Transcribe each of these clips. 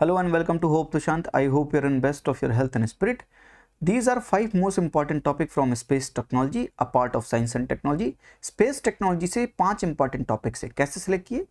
Hello and welcome to Hope Tushant. I hope you're in best of your health and spirit. These are five most important topic from space technology, a part of science and technology. Space technology से पांच important topics है कैसे select किए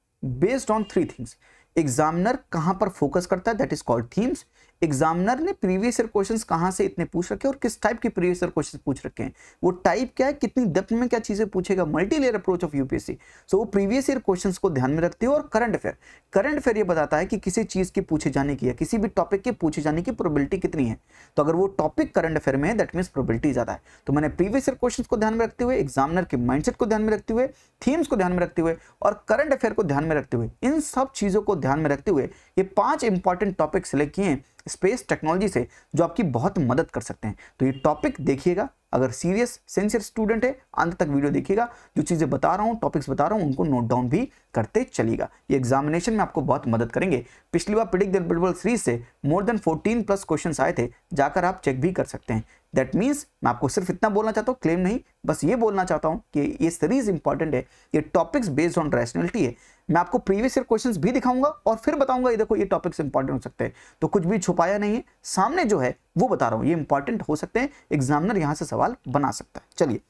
Based on three things. Examiner कहाँ पर focus करता है that is called themes. Examiner ने प्रीवियस ईयर क्वेश्चंस कहाँ से इतने पूछ रखे और किस टाइप के प्रीवियस ईयर क्वेश्चंस पूछ रखे हैं वो टाइप क्या है कितनी डेप्थ में क्या चीज़ें पूछेगा multi layer approach of UPSC so वो प्रीवियस ईयर क्वेश्चन को ध्यान में रखते हो और करंट अफेयर करंट अफेयर ये बताता है कि किसी चीज़ के पूछे जाने की या किसी भी टॉपिक के पूछे जाने की प्रोबिलिटी कितनी है तो अगर वो टॉपिक करंट अफेयर में है दैट मीन्स प्रोबिलिटी ज़्यादा है तो मैंने प्रीवियस ईयर क्वेश्चन को ध्यान में रखते हुए एग्जामिनर के माइंडसेट को ध्यान में रखते हुए थीम्स को ध्यान में रखते हुए और करंट अफेयर को ध्यान में रखते हुए इन सब चीज़ों को ध्यान में रखते हुए ये पांच इंपॉर्टेंट टॉपिक सिलेक्ट किए हैं स्पेस टेक्नोलॉजी से जो आपकी बहुत मदद कर सकते हैं तो ये टॉपिक देखिएगा अगर सीरियस सेंसियर स्टूडेंट है अंत तक वीडियो देखिएगा जो चीज़ें बता रहा हूँ टॉपिक्स बता रहा हूँ उनको नोट डाउन भी करते चलेगा ये एग्जामिनेशन में आपको बहुत मदद करेंगे पिछली बार पिडिक दिल सीरीज से मोर देन 14 प्लस क्वेश्चन आए थे जाकर आप चेक भी कर सकते हैं दैट मीन्स मैं आपको सिर्फ इतना बोलना चाहता हूँ क्लेम नहीं बस ये बोलना चाहता हूँ कि ये सीरीज इंपॉर्टेंट है ये टॉपिक्स बेस्ड ऑन रैशनलिटी है मैं आपको प्रीवियस ईयर क्वेश्चन भी दिखाऊंगा और फिर बताऊंगा ये देखो ये टॉपिक्स इंपॉर्टेंट हो सकते हैं तो कुछ भी छुपाया नहीं है सामने जो है वो बता रहा हूं ये इंपॉर्टेंट हो सकते हैं एग्जामिनर यहां से सवाल बना सकता है चलिए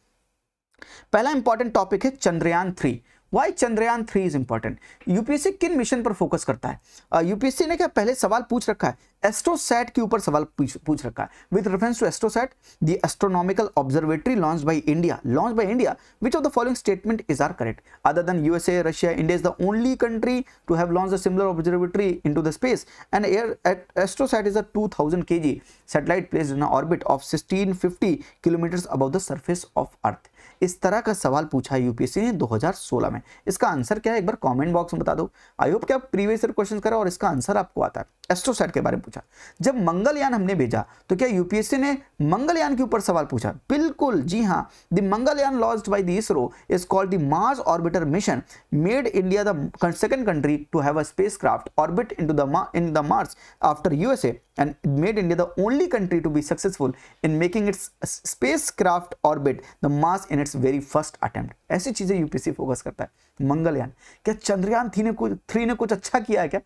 पहला इंपॉर्टेंट टॉपिक है Chandrayaan three why Chandrayaan three is important UPSC किन मिशन पर फोकस करता है यूपीएससी uh, ने क्या पहले सवाल पूछ रखा है एस्ट्रोसैट के ऊपर सवाल पूछ, पूछ रखा है with reference to AstroSat the astronomical observatory launch by India launch by India which of the following statement is are correct other than USA Russia India is the only country to have launch a similar observatory to the space and air AstroSat is a K G satellite place in orbit of sixteen fifty kilometres above the surface of earth इस तरह का सवाल पूछा है UPSC ने 2016 में इसका answer क्या है एक बार कमेंट बॉक्स में बता दो आई होप कि आप प्रीवियस ईयर क्वेश्चन करा और इसका आंसर आपको आता है एस्ट्रोसैट के बारे में पूछा जब मंगलयान हमने भेजा तो क्या यूपीएससी ने मंगलयान के ऊपर सवाल पूछा बिल्कुल जी हाँ the Mangalyaan launch by the ISRO is called the Mars orbiter mission made India the second country to have a space orbit in the in the Mars after USA and it made India the only country to be successful in making its spacecraft orbit the Mars in its very first attempt. aise cheeze UPSC focus karta hai Mangalyaan kya chandrayaan 3 ne kuch 3 ne kuch acha kiya hai kya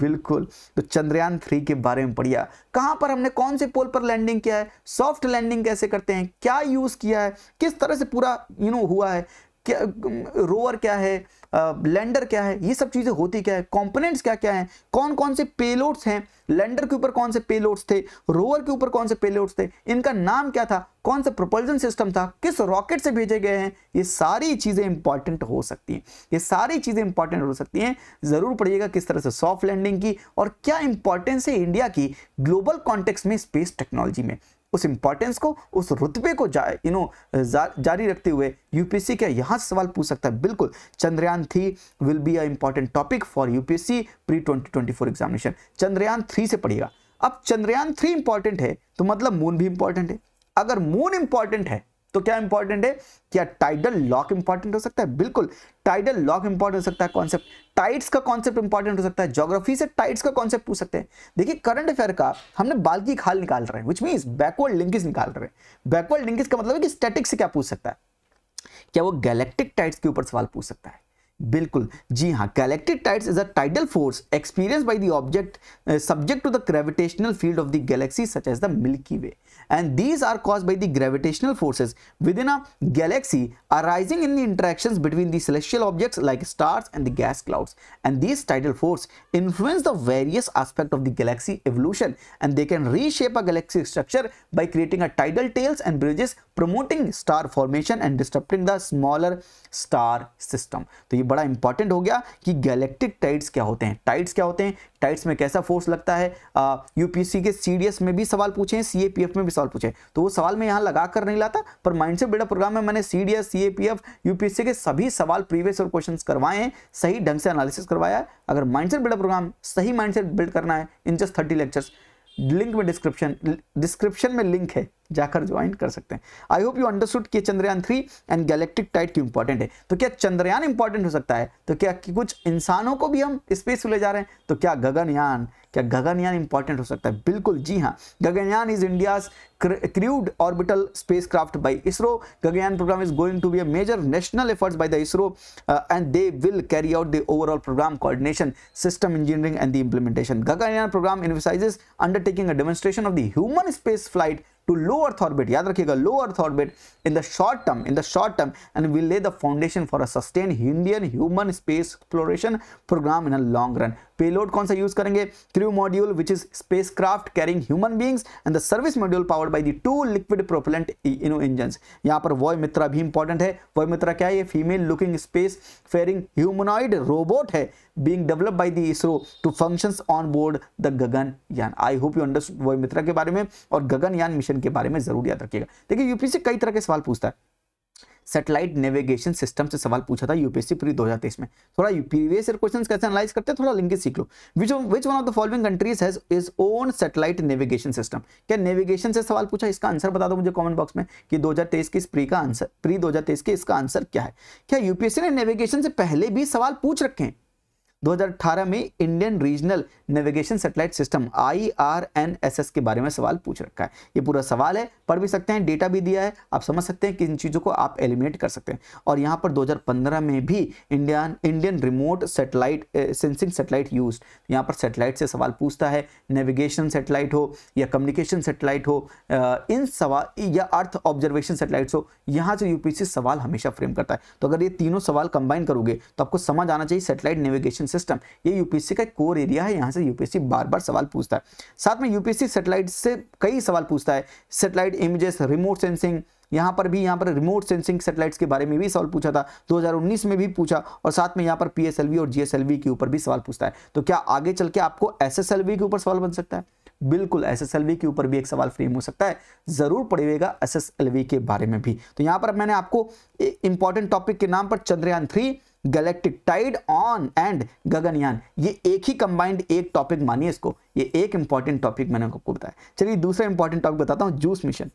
बिल्कुल तो Chandrayaan three के बारे में पढ़िया कहां पर हमने कौन से पोल पर लैंडिंग किया है सॉफ्ट लैंडिंग कैसे करते हैं क्या यूज़ किया है किस तरह से पूरा यू you नो know, हुआ है क्या रोवर क्या है लैंडर क्या है ये सब चीज़ें होती क्या है कंपोनेंट्स क्या क्या हैं कौन कौन से पेलोड्स हैं लैंडर के ऊपर कौन से पेलोड्स थे रोवर के ऊपर कौन से पेलोड्स थे इनका नाम क्या था कौन सा प्रोपल्जन सिस्टम था किस रॉकेट से भेजे गए हैं ये सारी चीज़ें इंपॉर्टेंट हो सकती हैं ये सारी चीज़ें इंपॉर्टेंट हो सकती हैं ज़रूर पढ़िएगा किस तरह से सॉफ्ट लैंडिंग की और क्या इंपॉर्टेंस है इंडिया की ग्लोबल कॉन्टेक्स में स्पेस टेक्नोलॉजी में उस इंपॉर्टेंस को उस रुतबे को जा you know, जा, जारी रखते हुए यूपीएससी क्या यहां से सवाल पूछ सकता है बिल्कुल Chandrayaan three will be important important topic for UPSC pre 2024 examination Chandrayaan three से पढ़िएगा अब चंद्रयान थ्री इंपॉर्टेंट है तो मतलब मून भी इंपॉर्टेंट है अगर मून इंपॉर्टेंट है तो क्या इंपॉर्टेंट है क्या टाइडल लॉक इंपॉर्टेंट हो सकता है बिल्कुल टाइडल लॉक इंपॉर्टेंट हो सकता है कॉन्सेप्ट टाइट्स का कॉन्सेप्ट इंपॉर्टेंट हो सकता है ज्योग्राफी से टाइट्स का कॉन्सेप्ट पूछ सकते हैं देखिए करंट अफेयर का हमने बाल की खाल निकाल रहे हैं विच मीन बैकवर्ड लिंकेज निकाल रहे हैं बैकवर्ड लिंकेज का मतलब है कि स्टेटिक से क्या पूछ सकता है क्या वो गैलेक्टिक टाइट्स के ऊपर सवाल पूछ सकता है बिल्कुल जी हाँ galactic tides is a tidal force experience by the object subject to the gravitational field of the galaxy such as the Milky Way and these are cause by the gravitational forces with in a galaxy arising in the interactions between the celestial objects like stars and the gas clouds and these tidal forces influence the various aspects of the galaxy evolution and they can reshape a galaxy structure by creating a tidal tails and bridges promoting star formation and disrupting the smaller star system तो ये बड़ा important हो गया कि galactic tights क्या होते हैं tights क्या होते हैं टाइट्स में कैसा फोर्स लगता है यूपीएससी के सीडीएस में भी सवाल पूछे सीएपीएफ में भी सवाल पूछे तो वो सवाल मैं यहाँ लगा कर नहीं लाता पर माइंड से बेटा प्रोग्राम में मैंने सीडीएस सीएपीएफ यूपीएससी के सभी सवाल प्रीवियस और क्वेश्चन करवाए हैं सही ढंग से एनालिसिस करवाया है अगर माइंडसेट बिल्डअप प्रोग्राम सही माइंड बिल्ड करना है in just thirty lectures link में डिस्क्रिप्शन डिस्क्रिप्शन में लिंक है जाकर ज्वाइन कर सकते हैं आई होप यू अंडरस्टूड कि Chandrayaan three and galactic tide क्यों इंपॉर्टेंट है तो क्या चंद्रयान इंपॉर्टेंट हो सकता है तो क्या कुछ इंसानों को भी हम स्पेस ले जा रहे हैं तो क्या गगनयान क्या गगनयान इंपॉर्टेंट हो सकता है बिल्कुल जी हाँ Gaganyaan is India crewed orbital spacecraft by ISRO Gaganyaan programme is going to be major national efforts by the ISRO and they will carry out the overall programme coordination system engineering and the implementation Gaganyaan programme envisages undertaking demonstration of the human space flight to low earth orbit याद रखिएगा low earth orbit in the short term in the short term and will lay the foundation for a sustain Indian human space exploration programme in a long run payload कौन सा use करेंगे crew module which is spacecraft carrying human beings and the service module powered by the two liquid propellant इनो engine यहाँ पर वॉय मित्रा भी important है वॉय मित्रा क्या है ये female looking space faring humanoid robot है being develop by the ISRO to function on board the Gaganyaan I hope you understood Vyom Mitra के बारे में और गगन यान मिशन के बारे में जरूर याद रखिएगा देखिए यूपीसी कई तरह के सवाल पूछता है सेटेलाइट नेविगेशन सिस्टम से सवाल पूछा था यूपीएससी प्री दो हजार तेईस में थोड़ा प्रीवियस ईयर क्वेश्चंस कैसे एनालाइज करते हैं थोड़ा लिंक सीख लो which which one of the following countries has its own satellite navigation system क्या नेविगेशन से सवाल पूछा इसका आंसर बता दो मुझे कॉमेंट बॉक्स में कि दो हजार तेईस की इस प्री का आंसर प्री दो हजार तेईस के इसका आंसर क्या है क्या यूपीएससी ने नेविगेशन से पहले भी सवाल पूछ रखे हैं 2018 में Indian regional navigation satellite system I R N S S के बारे में सवाल पूछ रखा है ये पूरा सवाल है पढ़ भी सकते हैं डेटा भी दिया है आप समझ सकते हैं कि इन चीज़ों को आप एलिमिनेट कर सकते हैं और यहाँ पर 2015 में भी Indian Indian remote satellite sensing satellite use यहाँ पर सेटेलाइट से सवाल पूछता है नेविगेशन सेटेलाइट हो या कम्युनिकेशन सेटेलाइट हो इन सवाल या अर्थ ऑब्जर्वेशन सेटेलाइट हो यहाँ से यूपीसी सवाल हमेशा फ्रेम करता है तो अगर ये तीनों सवाल कंबाइन करोगे तो आपको समझ आना चाहिए सेटेलाइट नेविगेशन एजुकेशन सिस्टम ये यूपीएससी का कोर एरिया है यहाँ से यूपीएससी बार बार सवाल पूछता है साथ में यूपीएससी सेटेलाइट से कई सवाल पूछता है सेटेलाइट इमेजेस रिमोट सेंसिंग यहाँ पर भी यहाँ पर रिमोट सेंसिंग सेटेलाइट्स के बारे में भी सवाल पूछा था 2019 में भी पूछा और साथ में यहाँ पर पीएसएलवी और जीएसएलवी के ऊपर भी सवाल पूछता है तो क्या आगे चल के आपको एसएसएलवी के ऊपर सवाल बन सकता है बिल्कुल एसएसएलवी के ऊपर भी एक सवाल फ्रेम हो सकता है जरूर पड़ेगा एस के बारे में भी तो यहाँ पर मैंने आपको इंपॉर्टेंट टॉपिक के नाम पर Chandrayaan three galactic tide on and Gaganyaan ये एक ही कंबाइंड एक टॉपिक मानिए इसको ये एक इंपॉर्टेंट टॉपिक मैंने आपको बताया चलिए दूसरा इंपॉर्टेंट टॉपिक बताता हूँ जूस मिशन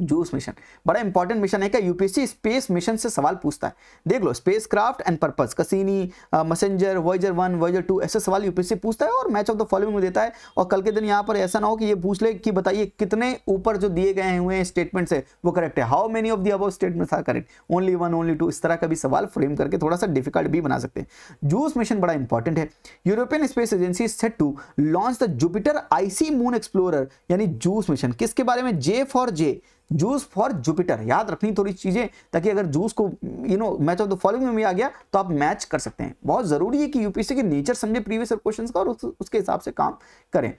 जूस मिशन बड़ा इंपॉर्टेंट मिशन है क्या यूपीएससी स्पेस मिशन से सवाल पूछता है देख लो spacecraft and purpose Cassini Messenger Voyager one Voyager two ऐसे सवाल यूपीएससी पूछता है और मैच ऑफ द फॉलोइंग में देता है और कल के दिन यहाँ पर ऐसा ना हो कि ये पूछ ले कि बताइए कितने ऊपर जो दिए गए हुए हैं स्टेटमेंट्स है वो करेक्ट है how many of the above statement are correct only one only two इस तरह का भी सवाल फ्रेम करके थोड़ा सा डिफिकल्ट भी बना सकते हैं जूस मिशन बड़ा इंपॉर्टेंट है European space Agency set to launch the Jupiter icy moon explore यानी जूस मिशन किसके बारे में J for J JUICE for Jupiter याद रखनी थोड़ी चीज़ें ताकि अगर जूस को you know match of the following में भी आ गया तो आप मैच कर सकते हैं बहुत ज़रूरी है कि यूपीएससी के नेचर समझे प्रीवियस क्वेश्चन का और उस, उसके हिसाब से काम करें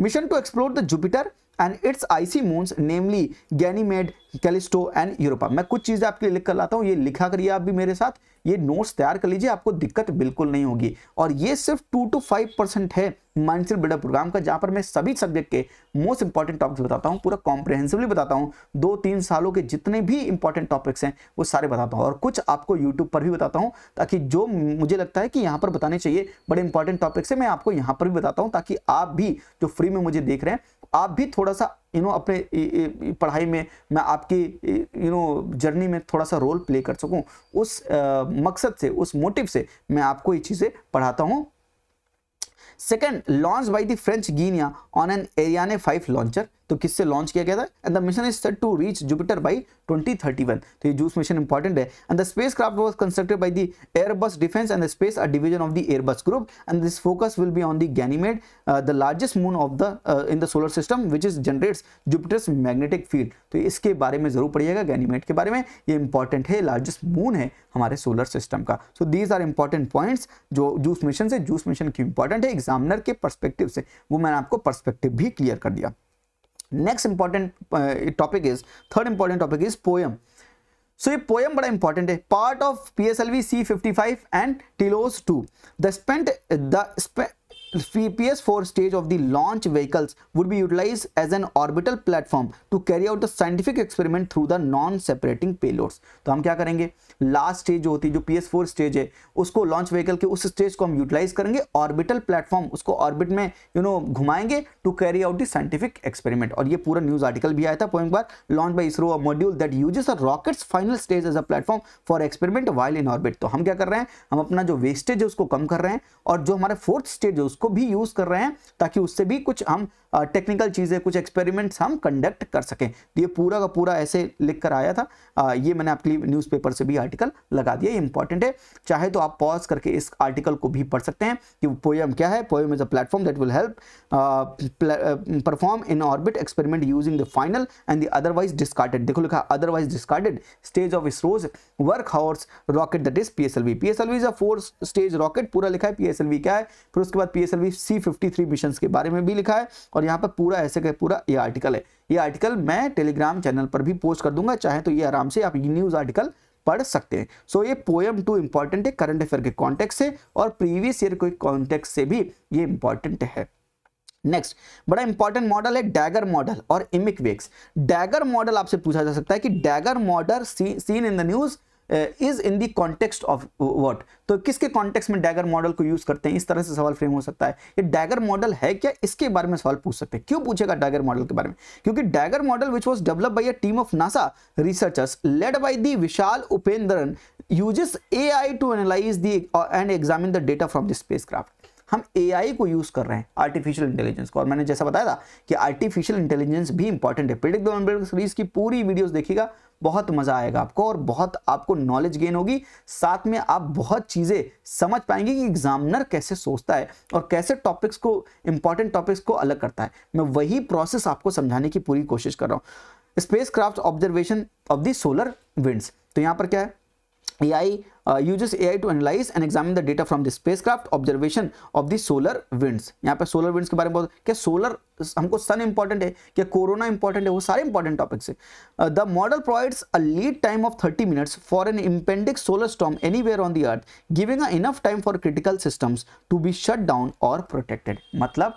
mission to explore the Jupiter and its icy moons namely Ganymede Callisto and Europa मैं कुछ चीज़ें आपके लिए लिख कर लाता हूँ ये लिखा करिए आप भी मेरे साथ ये नोट्स तैयार कर लीजिए आपको दिक्कत बिल्कुल नहीं होगी और ये सिर्फ टू टू फाइव परसेंट है माइंडसेट बिल्डअप प्रोग्राम का जहाँ पर मैं सभी सब्जेक्ट के मोस्ट इंपॉर्टेंट टॉपिक्स बताता हूँ पूरा कॉम्प्रिहेंसिवली बताता हूँ दो तीन सालों के जितने भी इंपॉर्टेंट टॉपिक्स हैं वो सारे बताता हूँ और कुछ आपको यूट्यूब पर भी बताता हूँ ताकि जो मुझे लगता है कि यहाँ पर बताने चाहिए बड़े इंपॉर्टेंट टॉपिक्स है मैं आपको यहाँ पर भी बताता हूँ ताकि आप भी जो फ्री में मुझे देख रहे हैं आप भी थोड़ा सा यू नो अपने पढ़ाई में मैं आपकी यू नो जर्नी में थोड़ा सा रोल प्ले कर सकूं उस आ, मकसद से उस मोटिव से मैं आपको ये चीज़ें पढ़ाता हूं second launch by the French Guiana on an Ariane five launcher तो किससे लॉन्च किया गया था and the mission is set to reach Jupiter by 2031 तो ये जूस मिशन इंपॉर्टेंट है and the spacecraft was constructed by the Airbus Defence and Space a division of the Airbus group and this focus will be on the Ganymede the largest moon of the in the solar system which is generates Jupiter's magnetic field तो इसके बारे में जरूर पढ़िएगा Ganymede के बारे में ये इंपॉर्टेंट है लार्जेस्ट मून है हमारे सोलर सिस्टम का so these are important points जो जूस मिशन से जूस मिशन क्यों इंपॉर्टेंट है एग्जामिनर के परस्पेक्टिव से वो मैंने आपको परस्पेक्टिव भी क्लियर कर दिया next important uh, topic is third important topic is poem so a poem but important a part of pslv c55 and tilos 2 the spent the PS4 stage of the launch vehicles would be utilized as an orbital platform to carry out the scientific experiment through the non-separating payloads. तो हम क्या करेंगे last stage जो होती है जो PS4 stage है उसको लॉन्च व्हीकल के उस स्टेज को हम यूटिलाइज करेंगे ऑर्बिटल प्लेटफॉर्म उसको ऑर्बिट में यू नो घुमाएंगे to carry out the scientific experiment और ये पूरा न्यूज आर्टिकल भी आया था पॉइंट बार launch by ISRO module that uses a rocket's final stage as a platform for experiment while in orbit तो हम क्या कर रहे हैं हम अपना जो वेस्टेज है उसको कम कर रहे हैं और जो हमारा फोर्थ स्टेज है उसको भी यूज कर रहे हैं ताकि उससे भी कुछ हम टेक्निकल चीजें कुछ एक्सपेरिमेंट्स हम कंडक्ट कर सकें तो ये पूरा का पूरा ऐसे लिख कर आया था आ, ये मैंने आपके लिए न्यूज़पेपर से भी आर्टिकल लगा दिया ये इंपॉर्टेंट है चाहे तो आप पॉज करके इस आर्टिकल को भी पढ़ सकते हैं कि पोएम क्या है POEM is a platform that will help perform in orbit experiment using the final and the otherwise discarded देखो लिखा otherwise discarded stage of ISRO's work house rocket that is P S L V P is a four stage rocket पूरा लिखा है P क्या है फिर उसके बाद P service C fifty three mission के बारे में भी लिखा है और यहाँ पर पूरा ऐसे का पूरा ये आर्टिकल है ये आर्टिकल मैं टेलीग्राम चैनल पर भी पोस्ट कर दूंगा चाहे तो ये आराम से आप ये न्यूज़ आर्टिकल पढ़ सकते हैं सो so, ये पोएम टू इंपॉर्टेंट है करंट अफेयर के कॉन्टेक्ट से और प्रीवियस ईयर के कॉन्टेक्ट से भी ये इंपॉर्टेंट है नेक्स्ट बड़ा इंपॉर्टेंट मॉडल है डैगर मॉडल और इमिक वेक्स डैगर मॉडल आपसे पूछा जा सकता है कि dagger model scene in the news is in the context of what तो किसके कॉन्टेक्स्ट में डैगर मॉडल को यूज करते हैं इस तरह से सवाल फ्रेम हो सकता है ये डैगर मॉडल है क्या इसके बारे में सवाल पूछ सकते हैं क्यों पूछेगा डैगर मॉडल के बारे में क्योंकि DAGGER model which was develop by a team of NASA researchers led by the Vishal Upendran uses AI to analyze the uh, and examine the data from the spacecraft. हम AI को यूज़ कर रहे हैं artificial intelligence को और मैंने जैसा बताया था कि आर्टिफिशियल इंटेलिजेंस भी इंपॉर्टेंट है प्रिडिक्ट सीरीज की पूरी वीडियोस देखिएगा बहुत मज़ा आएगा आपको और बहुत आपको नॉलेज गेन होगी साथ में आप बहुत चीज़ें समझ पाएंगे कि एग्जामिनर कैसे सोचता है और कैसे टॉपिक्स को इंपॉर्टेंट टॉपिक्स को अलग करता है मैं वही प्रोसेस आपको समझाने की पूरी कोशिश कर रहा हूँ spacecraft observation of the solar winds तो यहाँ पर क्या है ए आई Uh, uses AI to analyze and examine the data from the spacecraft observation of the solar winds यहाँ पे solar winds के बारे में बहुत क्या solar हमको सन इंपॉर्टेंट है क्या कोरोना इंपॉर्टेंट है वो सारे इंपॉर्टेंट टॉपिक्स है the model provides a lead time of 30 minutes for an impending solar storm anywhere on the earth giving a enough time for critical systems to be shut down और protected मतलब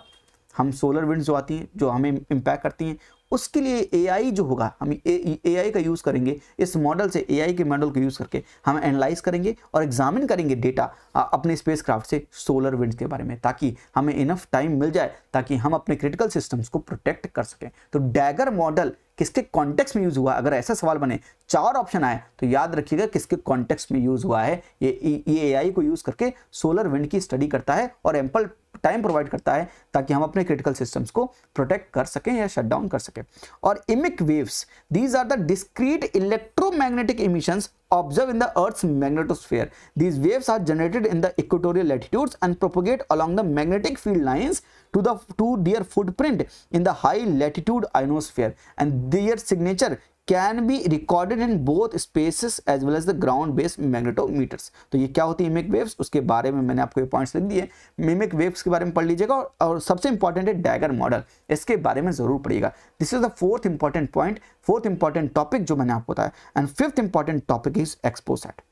हम solar winds जो आती हैं जो हमें impact करती हैं उसके लिए एआई जो होगा हम एआई का यूज़ करेंगे इस मॉडल से एआई के मॉडल को यूज़ करके हम एनालाइज करेंगे और एग्जामिन करेंगे डेटा अपने स्पेसक्राफ्ट से सोलर विंड के बारे में ताकि हमें इनफ टाइम मिल जाए ताकि हम अपने क्रिटिकल सिस्टम्स को प्रोटेक्ट कर सकें तो डैगर मॉडल किसके कॉन्टेक्स्ट में यूज़ हुआ अगर ऐसा सवाल बने चार ऑप्शन आए तो याद रखिएगा किसके कॉन्टेक्स्ट में यूज़ हुआ है ये ये को यूज़ करके सोलर विंड की स्टडी करता है और एम्पल टाइम प्रोवाइड करता है ताकि हम अपने क्रिटिकल सिस्टम्स को प्रोटेक्ट कर सकें या शट डाउन कर सकें और EMIC waves these are the discrete electromagnetic emissions observe in the earth magnetosphere these waves are generated in the equatorial latitudes and propagate along the magnetic field lines to the to their footprint in the high latitude ionosphere and their signature can be recorded in both spaces as well as the ground based magnetometers तो ये क्या होती है mimic waves उसके बारे में मैंने आपको ये पॉइंट्स लिख दिए मिमिक वेव्स के बारे में पढ़ लीजिएगा और, और सबसे इंपॉर्टेंट है डैगर मॉडल इसके बारे में जरूर पढ़िएगा this is the fourth important point fourth important topic जो मैंने आपको बताया and fifth important topic is XPoSat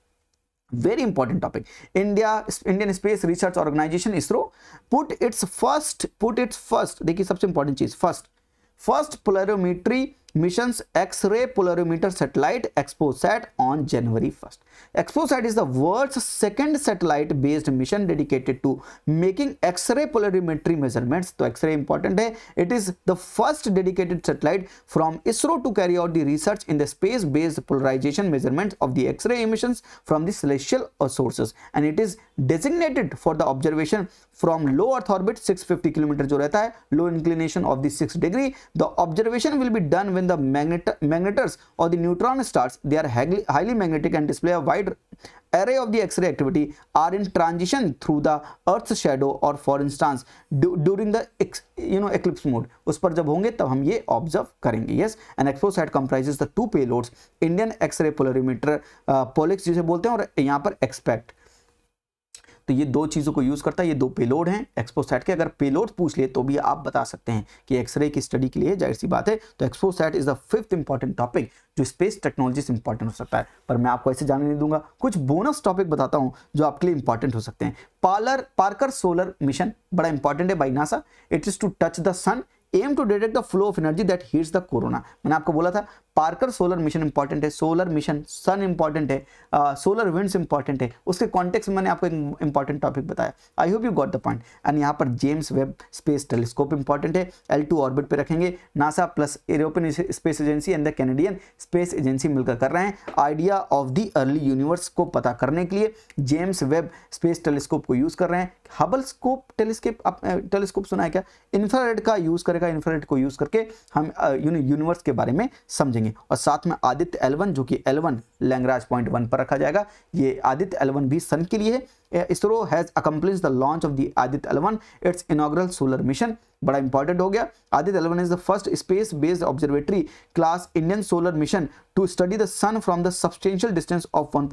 very important topic India Indian Space Research Organisation ISRO put its first put its first देखिए सबसे इंपॉर्टेंट चीज first first polarimetry mission's X-ray polarimeter satellite ExpoSat on January 1st. ExpoSat is the world's second satellite-based mission dedicated to making X-ray polarimetry measurements. So X-ray important hai. It is the first dedicated satellite from ISRO to carry out the research in the space-based polarization measurements of the X-ray emissions from the celestial sources. And it is designated for the observation from low earth orbit 650 kilometre जो रहता है low inclination of the six degree the observation will be done when the magnetars और the neutron stars they are highly magnetic and display wide array of the X-ray activity are in transition through the earth shadow और for instance during during the you know eclipse उस पर जब होंगे तब हम ये observe करेंगे yes and XPoSat comprises the two पे payloads Indian X-ray polarimeter POLIX जिसे बोलते हैं और यहाँ पर एक्सपेक्ट तो ये दो चीज़ों को यूज़ करता है ये दो पेलोड हैं एक्सपोसैट के अगर पेलोड पूछ ले तो भी आप बता सकते हैं कि एक्सरे की स्टडी के लिए जाहिर सी बात है तो XPoSat is the fifth important topic जो स्पेस टेक्नोलॉजी से इंपॉर्टेंट हो सकता है पर मैं आपको ऐसे जानने नहीं दूंगा कुछ बोनस टॉपिक बताता हूँ जो आपके लिए इंपॉर्टेंट हो सकते हैं पार्लर पार्कर सोलर मिशन बड़ा इंपॉर्टेंट है by NASA it is to touch the sun aim to detect the flow of energy that heats the corona मैंने आपको बोला था पार्कर सोलर मिशन इंपॉर्टेंट है सोलर मिशन सन इंपॉर्टेंट है solar winds important है उसके context में मैंने आपको एक इंपॉर्टेंट टॉपिक बताया I hope you got the point and यहाँ पर James Webb space telescope important है एल टू ऑर्बिट पर रखेंगे NASA plus European space agency and the Canadian space agency मिलकर कर रहे हैं idea of the early universe को पता करने के लिए जेम्स वेब स्पेस टेलीस्कोप को यूज़ कर रहे हैं हबल स्कोप टेलीस्केप टेलीस्कोप सुना है क्या इंफ्रारेड का यूज़ करेगा इंफ्रारेड को यूज़ करके हम यूनिवर्स के बारे में समझेंगे देंगे और साथ में आदित्य एलवन जो कि एलवन लैंगराज पॉइंट वन पर रखा जाएगा ये आदित्य एलवन भी सन के लिए है ISRO has accomplish the launch of the Aditya L one its inaugural solar mission बड़ा इंपॉर्टेंट हो गया Aditya L one is the first space based observatory class Indian solar mission to study the sun from the substantial distance of one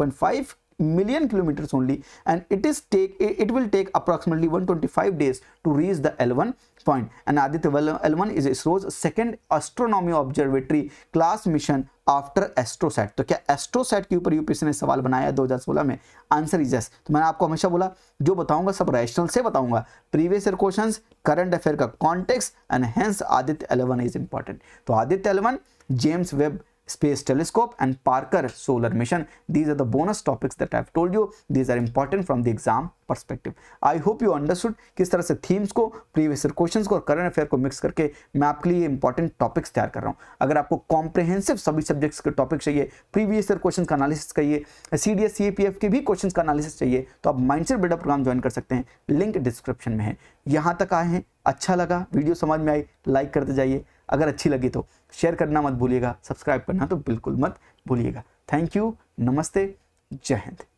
million kilometers only and it is take it will take approximately 125 days to reach the l1 point. And Aditya L1 is ISRO's second astronomy observatory class mission after AstroSat तो क्या एस्ट्रोसेट के ऊपर UPSC ने सवाल बनाया 2016 में answer is yes तो मैंने आपको हमेशा बोला जो बताऊंगा सब रैशनल से बताऊंगा previous year question current affair का context and hence Aditya L one is important तो Aditya L one James Webb Space Telescope and Parker Solar Mission. These are the bonus topics that I've told you. These are important from the exam perspective I hope you understood किस तरह से themes को previous year question को और current affair को mix करके मैं आपके लिए इंपॉर्टेंट टॉपिक्स तैयार कर रहा हूँ अगर आपको कॉम्प्रहेंसिव सभी सब्जेक्ट्स के टॉपिक चाहिए प्रीवियस ईयर क्वेश्चन का एनालिसिस चाहिए C D S C P F के भी क्वेश्चन का एनालिसिस चाहिए तो आप mind set buildup programme join कर सकते हैं लिंक डिस्क्रिप्शन में है यहाँ तक आए हैं अच्छा लगा वीडियो समझ में आई लाइक करते जाइए अगर अच्छी लगी तो शेयर करना मत भूलिएगा सब्सक्राइब करना तो बिल्कुल मत भूलिएगा थैंक यू नमस्ते जय हिंद